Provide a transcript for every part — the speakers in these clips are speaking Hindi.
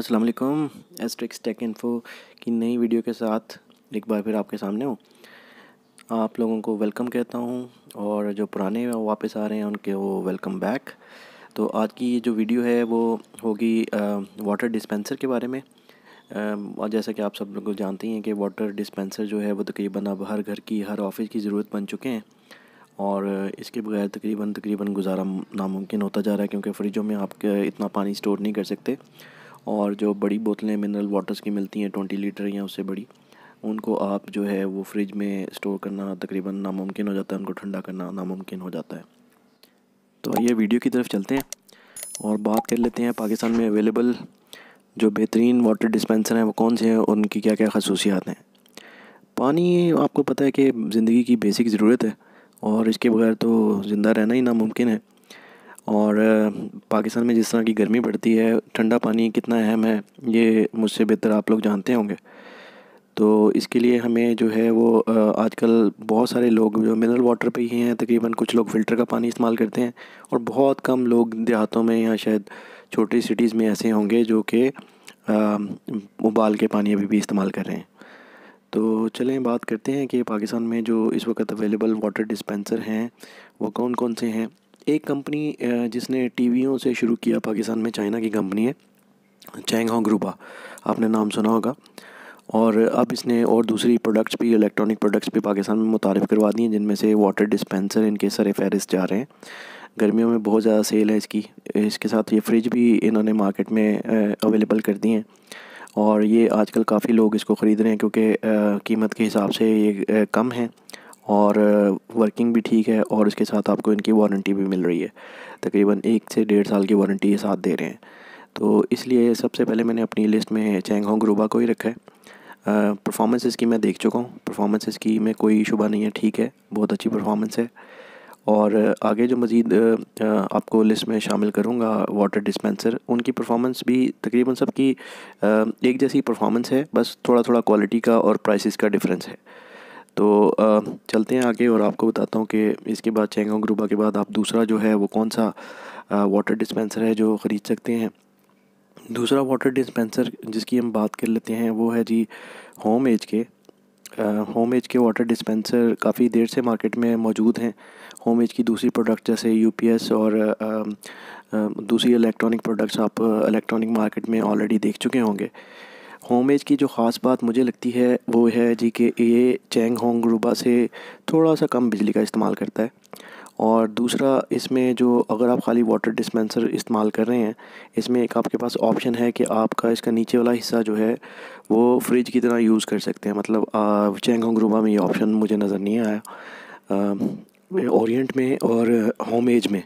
अस्सलाम वालेकुम एस्ट्रिक्स टेक इन्फो की नई वीडियो के साथ एक बार फिर आपके सामने हूँ आप लोगों को वेलकम कहता हूँ और जो पुराने वापस आ रहे हैं उनके वो वेलकम बैक तो आज की ये जो वीडियो है वो होगी वाटर डिस्पेंसर के बारे में और जैसा कि आप सब लोग जानते हैं कि वाटर डिस्पेंसर जो है वो तकरीबन अब हर घर की हर ऑफिस की ज़रूरत बन चुके हैं और इसके बगैर तकरीबन तकरीबन गुजारा नामुमकिन होता जा रहा है क्योंकि फ्रिजों में आप इतना पानी स्टोर नहीं कर सकते और जो बड़ी बोतलें मिनरल वाटर्स की मिलती हैं ट्वेंटी लीटर या उससे बड़ी उनको आप जो है वो फ्रिज में स्टोर करना तकरीबन नामुमकिन हो जाता है उनको ठंडा करना नामुमकिन हो जाता है तो आइए वीडियो की तरफ चलते हैं और बात कर लेते हैं पाकिस्तान में अवेलेबल जो बेहतरीन वाटर डिस्पेंसर हैं वो कौन से हैं उनकी क्या क्या खसूसियात हैं पानी आपको पता है कि ज़िंदगी की बेसिक ज़रूरत है और इसके बगैर तो ज़िंदा रहना ही नामुमकिन है और पाकिस्तान में जिस तरह की गर्मी पड़ती है ठंडा पानी कितना अहम है ये मुझसे बेहतर आप लोग जानते होंगे तो इसके लिए हमें जो है वो आजकल बहुत सारे लोग जो मिनरल वाटर पे ही हैं तकरीबन कुछ लोग फ़िल्टर का पानी इस्तेमाल करते हैं और बहुत कम लोग देहातों में या शायद छोटी सिटीज़ में ऐसे होंगे जो कि उबाल के पानी अभी भी इस्तेमाल कर रहे हैं तो चलें बात करते हैं कि पाकिस्तान में जो इस वक्त अवेलेबल वाटर डिस्पेंसर हैं वो कौन कौन से हैं एक कंपनी जिसने टीवीओं से शुरू किया पाकिस्तान में चाइना की कंपनी है चैंग ग्रुपा आपने नाम सुना होगा और अब इसने और दूसरी प्रोडक्ट्स भी इलेक्ट्रॉनिक प्रोडक्ट्स भी पाकिस्तान में मुतारफ़ करवा दी हैं जिनमें से वाटर डिस्पेंसर इनके सर फहरिस्त जा रहे हैं गर्मियों में बहुत ज़्यादा सेल है इसकी इसके साथ ये फ्रिज भी इन्होंने मार्केट में अवेलेबल कर दी हैं और ये आजकल काफ़ी लोग इसको ख़रीद रहे हैं क्योंकि कीमत के हिसाब से ये कम है और वर्किंग भी ठीक है और इसके साथ आपको इनकी वारंटी भी मिल रही है तकरीबन एक से डेढ़ साल की वारंटी ये साथ दे रहे हैं तो इसलिए सबसे पहले मैंने अपनी लिस्ट में चैंग होंग रूबा को ही रखा है परफॉर्मेंस इसकी मैं देख चुका हूँ परफॉर्मेंस इसकी में कोई शुबा नहीं है ठीक है बहुत अच्छी परफॉर्मेंस है और आगे जो मज़ीद आपको लिस्ट में शामिल करूँगा वाटर डिस्पेंसर उनकी परफॉर्मेंस भी तकरीबन सबकी एक जैसी परफॉर्मेंस है बस थोड़ा थोड़ा क्वालिटी का और प्राइसिस का डिफरेंस है तो चलते हैं आगे और आपको बताता हूँ कि इसके बाद चैंगोंग रूबा के बाद आप दूसरा जो है वो कौन सा वाटर डिस्पेंसर है जो ख़रीद सकते हैं दूसरा वाटर डिस्पेंसर जिसकी हम बात कर लेते हैं वो है जी होम एज के होम एज के वाटर डिस्पेंसर काफ़ी देर से मार्केट में मौजूद हैं होम एज की दूसरी प्रोडक्ट जैसे यूपीएस और आ, आ, दूसरी इलेक्ट्रॉनिक प्रोडक्ट्स आप इलेक्ट्रॉनिक मार्केट में ऑलरेडी देख चुके होंगे होमेज की जो ख़ास बात मुझे लगती है वो है जी कि ये चैंग होंग रूबा से थोड़ा सा कम बिजली का इस्तेमाल करता है और दूसरा इसमें जो अगर आप खाली वाटर डिस्पेंसर इस्तेमाल कर रहे हैं इसमें एक आपके पास ऑप्शन है कि आपका इसका नीचे वाला हिस्सा जो है वो फ्रिज की तरह यूज़ कर सकते हैं मतलब चैंग होंग रूबा में ये ऑप्शन मुझे नज़र नहीं आया ओरिएंट में और होम एज में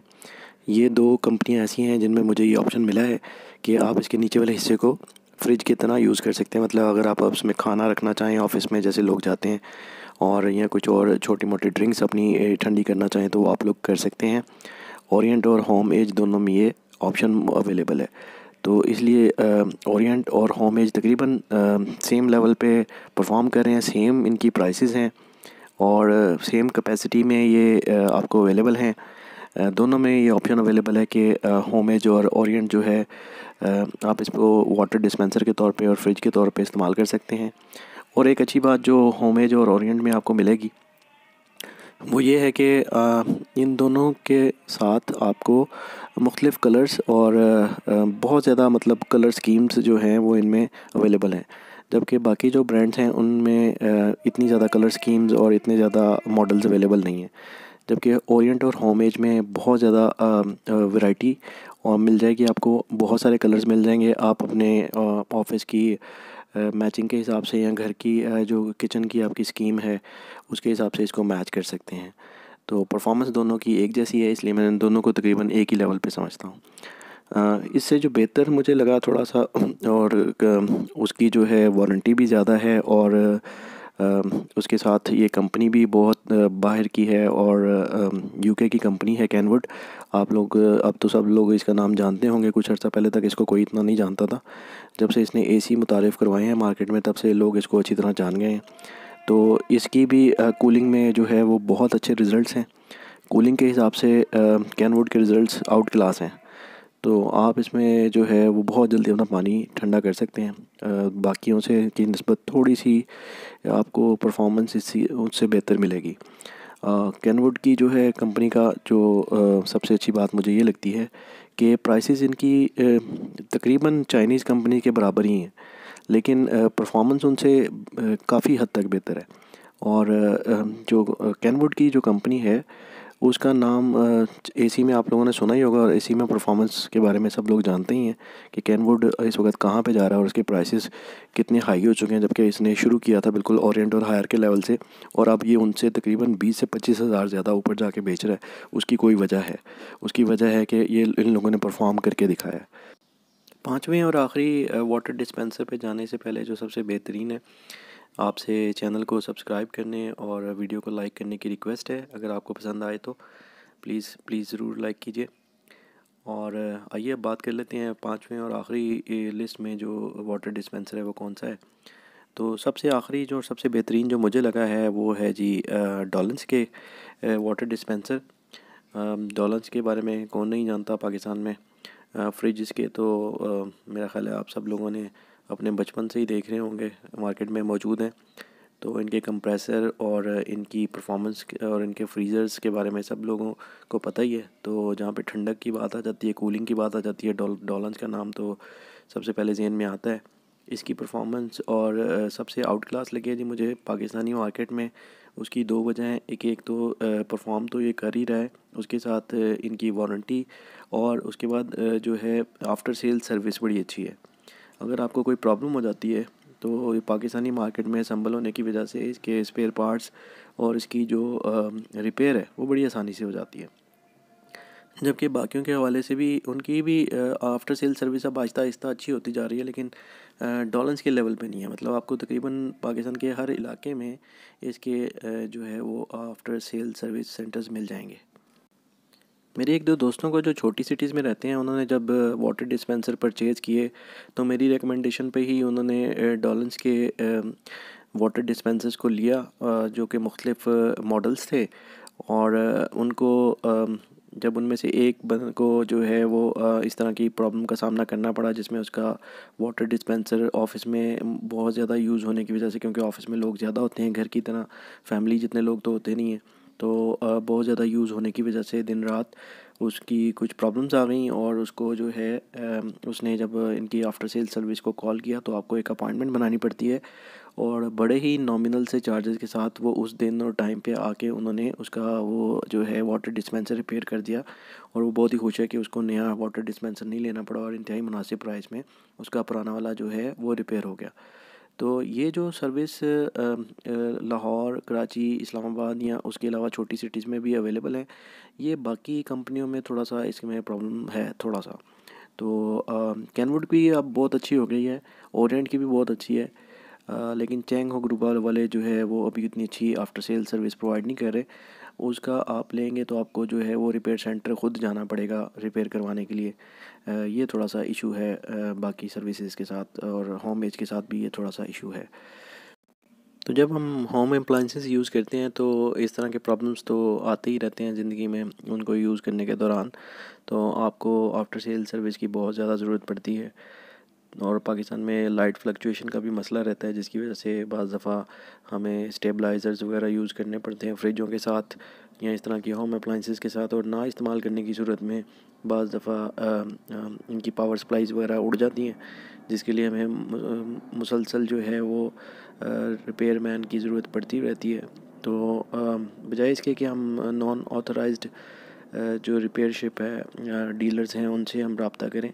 ये दो कंपनियां ऐसी हैं जिनमें मुझे ये ऑप्शन मिला है कि आप इसके नीचे वाले हिस्से को फ्रिज कितना यूज़ कर सकते हैं मतलब अगर आप उसमें खाना रखना चाहें ऑफिस में जैसे लोग जाते हैं और या कुछ और छोटी मोटी ड्रिंक्स अपनी ठंडी करना चाहें तो आप लोग कर सकते हैं ओरिएंट और होम एज दोनों में ये ऑप्शन अवेलेबल है तो इसलिए ओरिएंट और होम एज तकरीबन सेम लेवल पे परफॉर्म कर रहे हैं सेम इनकी प्राइसेस हैं और सेम कैपेसिटी में ये आपको अवेलेबल हैं दोनों में ये ऑप्शन अवेलेबल है कि होम एज और ओरिएंट जो है आप इसको वाटर डिस्पेंसर के तौर पे और फ्रिज के तौर पे इस्तेमाल कर सकते हैं और एक अच्छी बात जो होम एज और ओरिएंट में आपको मिलेगी वो ये है कि इन दोनों के साथ आपको मुख्तलिफ़ कलर्स और बहुत ज़्यादा मतलब कलर स्कीम्स जो हैं वो इनमें अवेलेबल हैं जबकि बाकी जो ब्रांड्स हैं उनमें इतनी ज़्यादा कलर स्कीम्स और इतने ज़्यादा मॉडल्स अवेलेबल नहीं हैं जबकि ओरिएंट और होमेज में बहुत ज़्यादा वैरायटी और मिल जाएगी आपको बहुत सारे कलर्स मिल जाएंगे आप अपने ऑफिस की मैचिंग के हिसाब से या घर की जो किचन की आपकी स्कीम है उसके हिसाब से इसको मैच कर सकते हैं तो परफॉर्मेंस दोनों की एक जैसी है इसलिए मैं दोनों को तकरीबन एक ही लेवल पर समझता हूँ इससे जो बेहतर मुझे लगा थोड़ा सा और उसकी जो है वारंटी भी ज़्यादा है और उसके साथ ये कंपनी भी बहुत बाहर की है और यूके की कंपनी है कैनवुड आप लोग अब तो सब लोग इसका नाम जानते होंगे कुछ अर्सा पहले तक इसको कोई इतना नहीं जानता था जब से इसने एसी मुतारफ़ करवाए हैं मार्केट में तब से लोग इसको अच्छी तरह जान गए हैं तो इसकी भी कूलिंग में जो है वो बहुत अच्छे रिज़ल्ट हैं कूलिंग के हिसाब से कैनवुड के रिज़ल्ट आउट क्लास हैं तो आप इसमें जो है वो बहुत जल्दी अपना पानी ठंडा कर सकते हैं बाकियों से की नस्बत थोड़ी सी आपको परफॉर्मेंस इसी उससे बेहतर मिलेगी कैनवुड की जो है कंपनी का जो आ, सबसे अच्छी बात मुझे ये लगती है कि प्राइसेस इनकी तकरीबन चाइनीज़ कंपनी के बराबर ही हैं लेकिन परफॉर्मेंस उनसे काफ़ी हद तक बेहतर है और आ, जो कैनवुड की जो कंपनी है उसका नाम ए में आप लोगों ने सुना ही होगा और ए में परफॉर्मेंस के बारे में सब लोग जानते ही हैं कि कैनवुड इस वक्त कहाँ पे जा रहा है और उसके प्राइसेस कितने हाई हो चुके हैं जबकि इसने शुरू किया था बिल्कुल ओरिएंट और हायर के लेवल से और अब ये उनसे तकरीबन बीस से पच्चीस हज़ार ज़्यादा ऊपर जाके बेच रहा है उसकी कोई वजह है उसकी वजह है कि ये इन लोगों ने परफॉर्म करके दिखाया पाँचवें और आखिरी वाटर डिस्पेंसर पर जाने से पहले जो सबसे बेहतरीन है आपसे चैनल को सब्सक्राइब करने और वीडियो को लाइक करने की रिक्वेस्ट है अगर आपको पसंद आए तो प्लीज़ प्लीज़ ज़रूर लाइक कीजिए और आइए अब बात कर लेते हैं पाँचवें और आखिरी लिस्ट में जो वाटर डिस्पेंसर है वो कौन सा है तो सबसे आखिरी जो सबसे बेहतरीन जो मुझे लगा है वो है जी डॉलेंस के वाटर डिस्पेंसर डॉलन्स के बारे में कौन नहीं जानता पाकिस्तान में फ्रिज के तो मेरा ख्याल है आप सब लोगों ने अपने बचपन से ही देख रहे होंगे मार्केट में मौजूद हैं तो इनके कंप्रेसर और इनकी परफॉर्मेंस और इनके फ्रीज़र्स के बारे में सब लोगों को पता ही है तो जहाँ पे ठंडक की बात आ जाती है कूलिंग की बात आ जाती है डॉल डॉलन्स का नाम तो सबसे पहले जेन में आता है इसकी परफॉर्मेंस और सबसे आउट क्लास लगी है जी मुझे पाकिस्तानी मार्केट में उसकी दो वजह हैं एक एक तो परफॉर्म तो ये कर ही रहा है उसके साथ इनकी वारंटी और उसके बाद जो है आफ्टर सेल सर्विस बड़ी अच्छी है अगर आपको कोई प्रॉब्लम हो जाती है तो ये पाकिस्तानी मार्केट में संभल होने की वजह से इसके स्पेयर पार्ट्स और इसकी जो रिपेयर है वो बड़ी आसानी से हो जाती है जबकि बाकियों के हवाले से भी उनकी भी आफ्टर सेल सर्विस अब आहिस्ता आहिस्ता अच्छी होती जा रही है लेकिन डॉलर्स के लेवल पे नहीं है मतलब आपको तकरीबन पाकिस्तान के हर इलाके में इसके जो है वो आफ्टर सेल सर्विस सेंटर्स मिल जाएंगे मेरे एक दो दोस्तों को जो छोटी सिटीज़ में रहते हैं उन्होंने जब वाटर डिस्पेंसर परचेज़ किए तो मेरी रिकमेंडेशन पे ही उन्होंने डॉलन्स के वाटर डिस्पेंसर्स को लिया जो कि मुख्तलिफ मॉडल्स थे और उनको जब उनमें से एक बंद को जो है वो इस तरह की प्रॉब्लम का सामना करना पड़ा जिसमें उसका वाटर डिस्पेंसर ऑफिस में बहुत ज़्यादा यूज़ होने की वजह से क्योंकि ऑफिस में लोग ज़्यादा होते हैं घर की तरह फैमिली जितने लोग तो होते नहीं हैं तो बहुत ज़्यादा यूज़ होने की वजह से दिन रात उसकी कुछ प्रॉब्लम्स आ गई और उसको जो है उसने जब इनकी आफ्टर सेल सर्विस को कॉल किया तो आपको एक अपॉइंटमेंट बनानी पड़ती है और बड़े ही नॉमिनल से चार्जेस के साथ वो उस दिन और टाइम पे आके उन्होंने उसका वो जो है वाटर डिस्पेंसर रिपेयर कर दिया और वो बहुत ही खुश है कि उसको नया वाटर डिस्पेंसर नहीं लेना पड़ा और इंतहाई मुनासिब प्राइस में उसका पुराना वाला जो है वो रिपेयर हो गया तो ये जो सर्विस लाहौर कराची इस्लामाबाद या उसके अलावा छोटी सिटीज़ में भी अवेलेबल है ये बाकी कंपनियों में थोड़ा सा इसमें प्रॉब्लम है थोड़ा सा तो कैनवुड भी अब बहुत अच्छी हो गई है ओरिएंट की भी बहुत अच्छी है आ, लेकिन चेंग हो ग्रुप वाले जो है वो अभी इतनी अच्छी आफ्टर सेल सर्विस प्रोवाइड नहीं कर रहे उसका आप लेंगे तो आपको जो है वो रिपेयर सेंटर ख़ुद जाना पड़ेगा रिपेयर करवाने के लिए ये थोड़ा सा इशू है बाकी सर्विसेज के साथ और होम एज के साथ भी ये थोड़ा सा इशू है तो जब हम होम एप्लाइंसेस यूज़ करते हैं तो इस तरह के प्रॉब्लम्स तो आते ही रहते हैं ज़िंदगी में उनको यूज़ करने के दौरान तो आपको आफ्टर सेल सर्विस की बहुत ज़्यादा ज़रूरत पड़ती है और पाकिस्तान में लाइट फ्लक्चुएशन का भी मसला रहता है जिसकी वजह से बज़ दफ़ा हमें स्टेबलाइज़र्स वगैरह यूज़ करने पड़ते हैं फ्रिजों के साथ या इस तरह की होम अप्लाइंसेस के साथ और ना इस्तेमाल करने की सूरत में बज़ दफ़ा इनकी पावर सप्लाइज वगैरह उड़ जाती हैं जिसके लिए हमें मुसलसल जो है वो रिपेयर मैन की ज़रूरत पड़ती रहती है तो बजाय इसके कि हम नॉन ऑथराइज्ड जो रिपेयर शिप है डीलर्स हैं उनसे हम रबता करें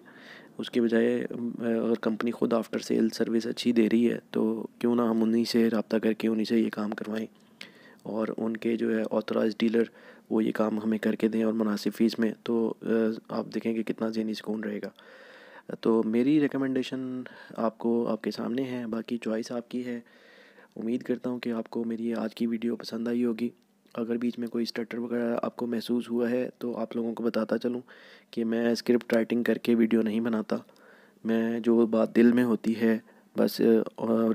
उसके बजाय अगर कंपनी खुद आफ्टर सेल सर्विस अच्छी दे रही है तो क्यों ना हम उन्हीं से रबता करके उन्हीं से ये काम करवाएं और उनके जो है ऑथराइज डीलर वो ये काम हमें करके दें और मुनासिब फ़ीस में तो आप देखेंगे कितना जहनी सुकून रहेगा तो मेरी रिकमेंडेशन आपको आपके सामने है बाकी चॉइस आपकी है उम्मीद करता हूँ कि आपको मेरी आज की वीडियो पसंद आई होगी अगर बीच में कोई स्टटर वगैरह आपको महसूस हुआ है तो आप लोगों को बताता चलूँ कि मैं स्क्रिप्ट राइटिंग करके वीडियो नहीं बनाता मैं जो बात दिल में होती है बस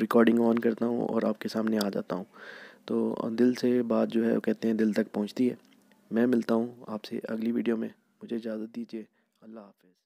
रिकॉर्डिंग ऑन करता हूँ और आपके सामने आ जाता हूँ तो दिल से बात जो है वो कहते हैं दिल तक पहुँचती है मैं मिलता हूँ आपसे अगली वीडियो में मुझे इजाज़त दीजिए अल्लाह हाफिज़